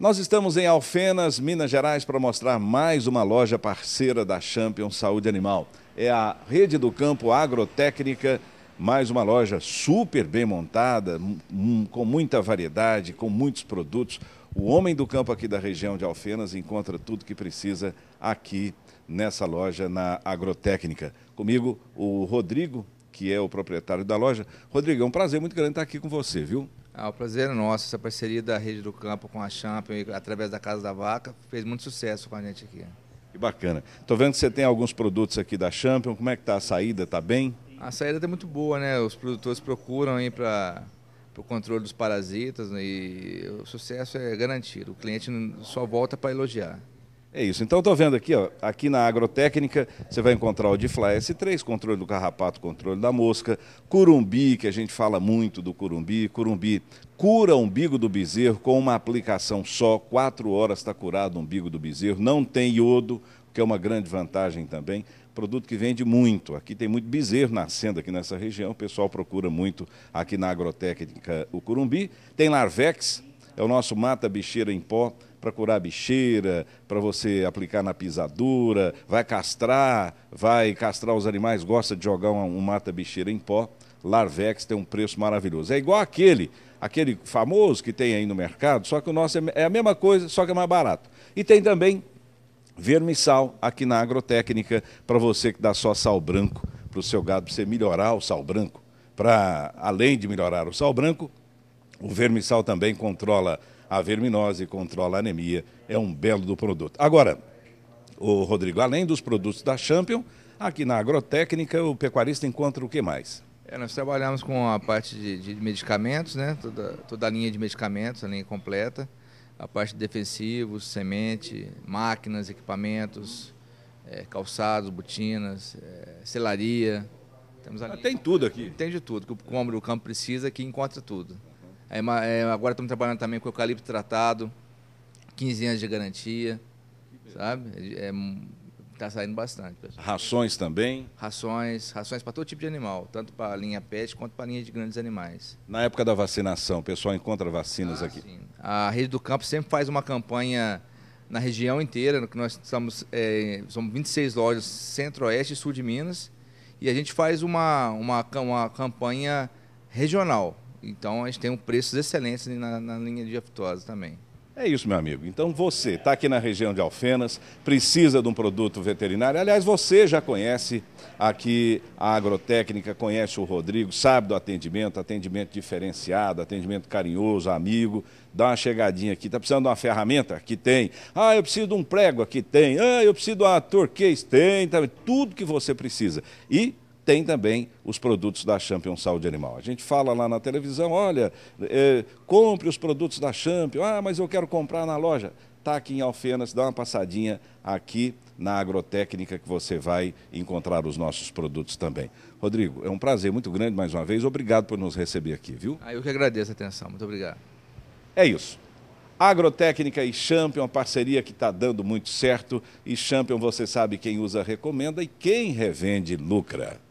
Nós estamos em Alfenas, Minas Gerais, para mostrar mais uma loja parceira da Champion Saúde Animal. É a Rede do Campo Agrotécnica, mais uma loja super bem montada, com muita variedade, com muitos produtos. O homem do campo aqui da região de Alfenas encontra tudo que precisa aqui nessa loja na Agrotécnica. Comigo, o Rodrigo, que é o proprietário da loja. Rodrigo, é um prazer muito grande estar aqui com você, viu? Ah, o prazer é nosso. Essa parceria da Rede do Campo com a Champion através da Casa da Vaca fez muito sucesso com a gente aqui. Que bacana. Estou vendo que você tem alguns produtos aqui da Champion. Como é que está a saída? Está bem? A saída é muito boa, né? Os produtores procuram ir para o controle dos parasitas né? e o sucesso é garantido. O cliente só volta para elogiar. É isso. Então, estou vendo aqui, ó, aqui na agrotécnica, você vai encontrar o Difla S3, controle do carrapato, controle da mosca, curumbi, que a gente fala muito do curumbi, curumbi cura umbigo do bezerro com uma aplicação só, quatro horas está curado o umbigo do bezerro, não tem iodo, que é uma grande vantagem também, produto que vende muito. Aqui tem muito bezerro nascendo aqui nessa região, o pessoal procura muito aqui na agrotécnica o curumbi. Tem Larvex, é o nosso mata-bicheira em pó, para curar bicheira, para você aplicar na pisadura, vai castrar, vai castrar os animais, gosta de jogar um, um mata-bicheira em pó. Larvex tem um preço maravilhoso. É igual aquele, aquele famoso que tem aí no mercado, só que o nosso é, é a mesma coisa, só que é mais barato. E tem também vermissal aqui na Agrotécnica, para você que dá só sal branco para o seu gado, para você melhorar o sal branco. Para, além de melhorar o sal branco, o vermissal também controla a verminose, controla a anemia, é um belo do produto. Agora, o Rodrigo, além dos produtos da Champion, aqui na Agrotécnica o pecuarista encontra o que mais? É, nós trabalhamos com a parte de, de medicamentos, né? Toda, toda, a linha de medicamentos, a linha completa, a parte de defensivos, semente, máquinas, equipamentos, é, calçados, botinas, é, selaria. Temos a linha, Tem tudo aqui. Tem de tudo. Que o, homem o campo precisa, aqui encontra tudo. É, é, agora estamos trabalhando também com eucalipto tratado, 15 anos de garantia, sabe? Está é, é tá saindo bastante. Pessoal. Rações também? Rações, rações para todo tipo de animal, tanto para a linha pet quanto para a linha de grandes animais. Na época da vacinação, o pessoal encontra vacinas ah, aqui? Sim. A Rede do Campo sempre faz uma campanha na região inteira, que nós estamos, é, somos 26 lojas centro-oeste e sul de Minas, e a gente faz uma, uma, uma campanha regional, então a gente tem um preços excelentes na, na linha de aftosa também. É isso, meu amigo. Então você está aqui na região de Alfenas, precisa de um produto veterinário. Aliás, você já conhece aqui a agrotécnica, conhece o Rodrigo, sabe do atendimento, atendimento diferenciado, atendimento carinhoso, amigo. Dá uma chegadinha aqui. Está precisando de uma ferramenta? Aqui tem. Ah, eu preciso de um prego? Aqui tem. Ah, eu preciso de uma turquês? Tem. Tá Tudo que você precisa. E tem também os produtos da Champion Saúde Animal. A gente fala lá na televisão, olha, é, compre os produtos da Champion, ah, mas eu quero comprar na loja. Está aqui em Alfenas, dá uma passadinha aqui na Agrotécnica que você vai encontrar os nossos produtos também. Rodrigo, é um prazer muito grande mais uma vez. Obrigado por nos receber aqui, viu? Ah, eu que agradeço a atenção. Muito obrigado. É isso. Agrotécnica e Champion, uma parceria que está dando muito certo. E Champion, você sabe, quem usa recomenda e quem revende lucra.